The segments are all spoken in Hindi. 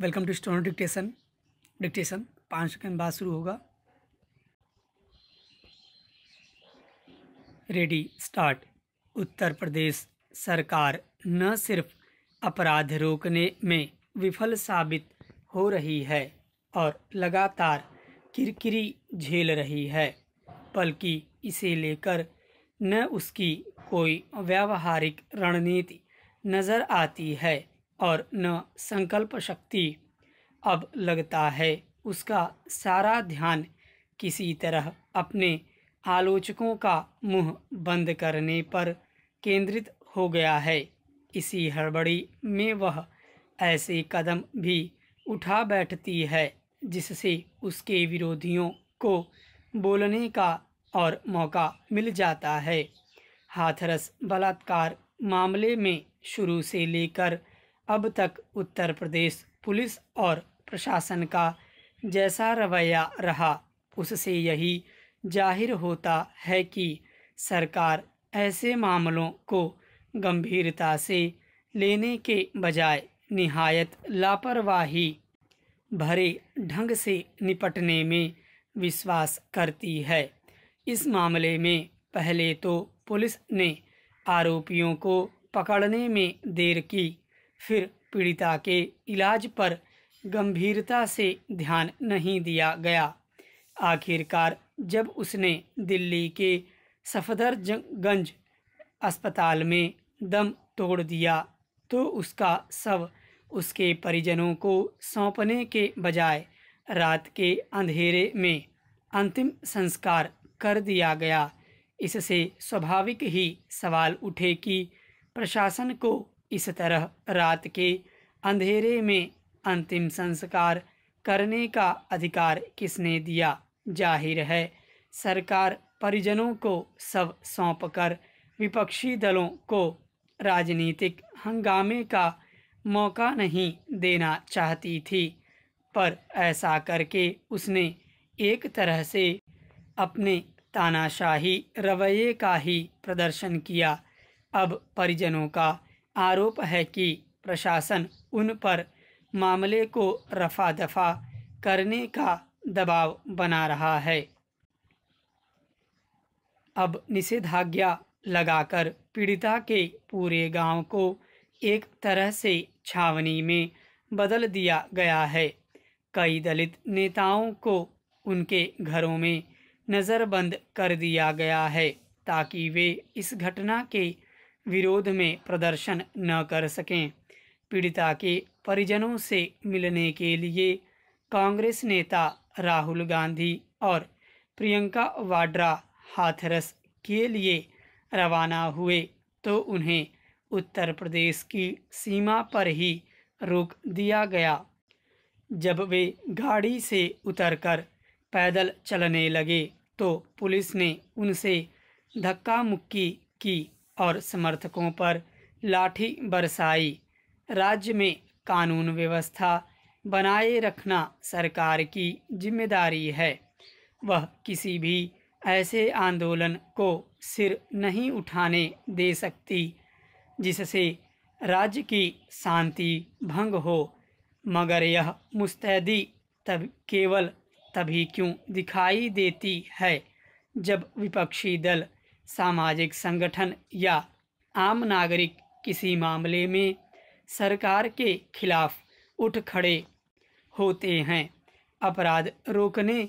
welcome to steno dictation dictation पाँच सेकेंड बाद शुरू होगा रेडी स्टार्ट उत्तर प्रदेश सरकार न सिर्फ अपराध रोकने में विफल साबित हो रही है और लगातार किरकिरी झेल रही है बल्कि इसे लेकर न उसकी कोई व्यावहारिक रणनीति नज़र आती है और न संकल्प शक्ति अब लगता है उसका सारा ध्यान किसी तरह अपने आलोचकों का मुंह बंद करने पर केंद्रित हो गया है इसी हड़बड़ी में वह ऐसे कदम भी उठा बैठती है जिससे उसके विरोधियों को बोलने का और मौका मिल जाता है हाथरस बलात्कार मामले में शुरू से लेकर अब तक उत्तर प्रदेश पुलिस और प्रशासन का जैसा रवैया रहा उससे यही जाहिर होता है कि सरकार ऐसे मामलों को गंभीरता से लेने के बजाय निहायत लापरवाही भरे ढंग से निपटने में विश्वास करती है इस मामले में पहले तो पुलिस ने आरोपियों को पकड़ने में देर की फिर पीड़िता के इलाज पर गंभीरता से ध्यान नहीं दिया गया आखिरकार जब उसने दिल्ली के सफदरगंज अस्पताल में दम तोड़ दिया तो उसका शव उसके परिजनों को सौंपने के बजाय रात के अंधेरे में अंतिम संस्कार कर दिया गया इससे स्वाभाविक ही सवाल उठे कि प्रशासन को इस तरह रात के अंधेरे में अंतिम संस्कार करने का अधिकार किसने दिया जाहिर है सरकार परिजनों को सब सौंप कर विपक्षी दलों को राजनीतिक हंगामे का मौका नहीं देना चाहती थी पर ऐसा करके उसने एक तरह से अपने तानाशाही रवैये का ही प्रदर्शन किया अब परिजनों का आरोप है कि प्रशासन उन पर मामले को रफा दफा करने का दबाव बना रहा है अब निषेधाज्ञा लगाकर पीड़िता के पूरे गांव को एक तरह से छावनी में बदल दिया गया है कई दलित नेताओं को उनके घरों में नज़रबंद कर दिया गया है ताकि वे इस घटना के विरोध में प्रदर्शन न कर सकें पीड़िता के परिजनों से मिलने के लिए कांग्रेस नेता राहुल गांधी और प्रियंका वाड्रा हाथरस के लिए रवाना हुए तो उन्हें उत्तर प्रदेश की सीमा पर ही रोक दिया गया जब वे गाड़ी से उतरकर पैदल चलने लगे तो पुलिस ने उनसे धक्का मुक्की की और समर्थकों पर लाठी बरसाई राज्य में कानून व्यवस्था बनाए रखना सरकार की जिम्मेदारी है वह किसी भी ऐसे आंदोलन को सिर नहीं उठाने दे सकती जिससे राज्य की शांति भंग हो मगर यह मुस्तैदी तब केवल तभी क्यों दिखाई देती है जब विपक्षी दल सामाजिक संगठन या आम नागरिक किसी मामले में सरकार के खिलाफ उठ खड़े होते हैं अपराध रोकने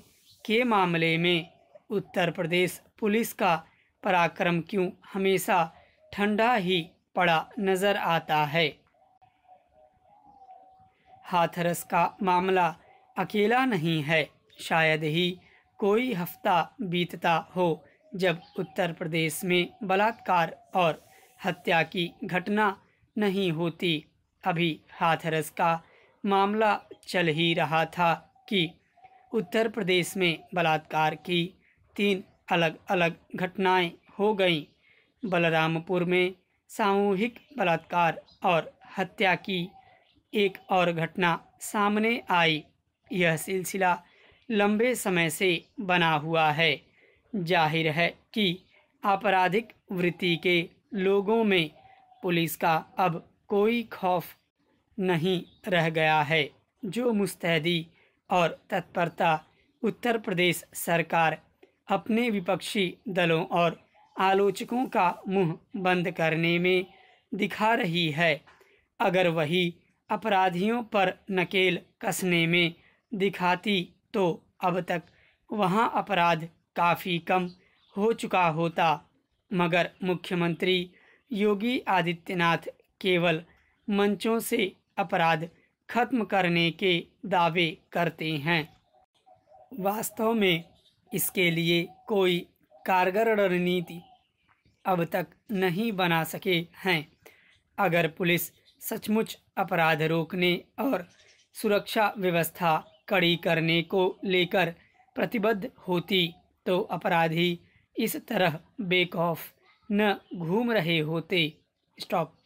के मामले में उत्तर प्रदेश पुलिस का पराक्रम क्यों हमेशा ठंडा ही पड़ा नज़र आता है हाथरस का मामला अकेला नहीं है शायद ही कोई हफ्ता बीतता हो जब उत्तर प्रदेश में बलात्कार और हत्या की घटना नहीं होती अभी हाथरस का मामला चल ही रहा था कि उत्तर प्रदेश में बलात्कार की तीन अलग अलग घटनाएं हो गईं बलरामपुर में सामूहिक बलात्कार और हत्या की एक और घटना सामने आई यह सिलसिला लंबे समय से बना हुआ है जाहिर है कि आपराधिक वृत्ति के लोगों में पुलिस का अब कोई खौफ नहीं रह गया है जो मुस्तैदी और तत्परता उत्तर प्रदेश सरकार अपने विपक्षी दलों और आलोचकों का मुंह बंद करने में दिखा रही है अगर वही अपराधियों पर नकेल कसने में दिखाती तो अब तक वहाँ अपराध काफ़ी कम हो चुका होता मगर मुख्यमंत्री योगी आदित्यनाथ केवल मंचों से अपराध खत्म करने के दावे करते हैं वास्तव में इसके लिए कोई कारगर रणनीति अब तक नहीं बना सके हैं अगर पुलिस सचमुच अपराध रोकने और सुरक्षा व्यवस्था कड़ी करने को लेकर प्रतिबद्ध होती तो अपराधी इस तरह बेकऑफ न घूम रहे होते स्टॉप